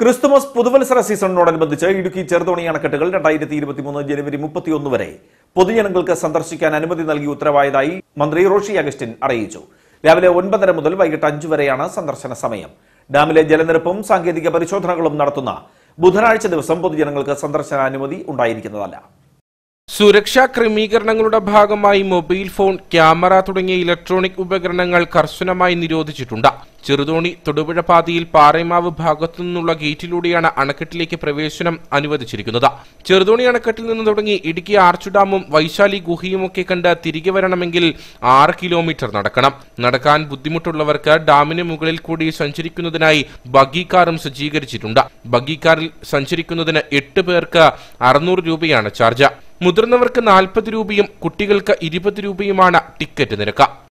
Christmas പുതുവത്സര സീസണിനോടനുബന്ധിച്ച് ഇടുക്കി ചെറുതോണി അണക്കെട്ടുകൾ രണ്ടായിരത്തി ഇരുപത്തിമൂന്ന് ജനുവരി മുപ്പത്തിയൊന്ന് വരെ പൊതുജനങ്ങൾക്ക് സന്ദർശിക്കാൻ അനുമതി നൽകി ഉത്തരവായതായി മന്ത്രി റോഷി അഗസ്റ്റിൻ അറിയിച്ചു രാവിലെ ഒൻപതര മുതൽ വൈകിട്ട് അഞ്ചു വരെയാണ് സന്ദർശന സമയം ഡാമിലെ ജലനിരപ്പും സാങ്കേതിക പരിശോധനകളും നടത്തുന്ന ബുധനാഴ്ച ദിവസം പൊതുജനങ്ങൾക്ക് സന്ദർശനാനുമതി ഉണ്ടായിരിക്കുന്നതല്ല സുരക്ഷാ ക്രമീകരണങ്ങളുടെ ഭാഗമായി മൊബൈൽ ഫോൺ ക്യാമറ തുടങ്ങിയ ഇലക്ട്രോണിക് ഉപകരണങ്ങൾ കർശനമായി നിരോധിച്ചിട്ടുണ്ട് ചെറുതോണി തൊടുപുഴ പാതയിൽ പാറേമാവ് ഭാഗത്തു നിന്നുള്ള ഗേറ്റിലൂടെയാണ് അണക്കെട്ടിലേക്ക് പ്രവേശനം അനുവദിച്ചിരിക്കുന്നത് ചെറുതോണി അണക്കെട്ടിൽ നിന്ന് തുടങ്ങി ഇടുക്കി ആർച്ച് ഡാമും വൈശാലി ഗുഹയുമൊക്കെ കണ്ട് തിരികെ വരണമെങ്കിൽ ആറ് കിലോമീറ്റർ നടക്കണം നടക്കാൻ ബുദ്ധിമുട്ടുള്ളവർക്ക് ഡാമിന് മുകളിൽ കൂടി സഞ്ചരിക്കുന്നതിനായി ബഗ്ഗി കാറും സജ്ജീകരിച്ചിട്ടുണ്ട് ബഗ്ഗി കാറിൽ സഞ്ചരിക്കുന്നതിന് എട്ട് പേർക്ക് അറുന്നൂറ് രൂപയാണ് ചാർജ് മുതിർന്നവർക്ക് നാൽപ്പത് രൂപയും കുട്ടികൾക്ക് ഇരുപത് രൂപയുമാണ് ടിക്കറ്റ് നിരക്ക്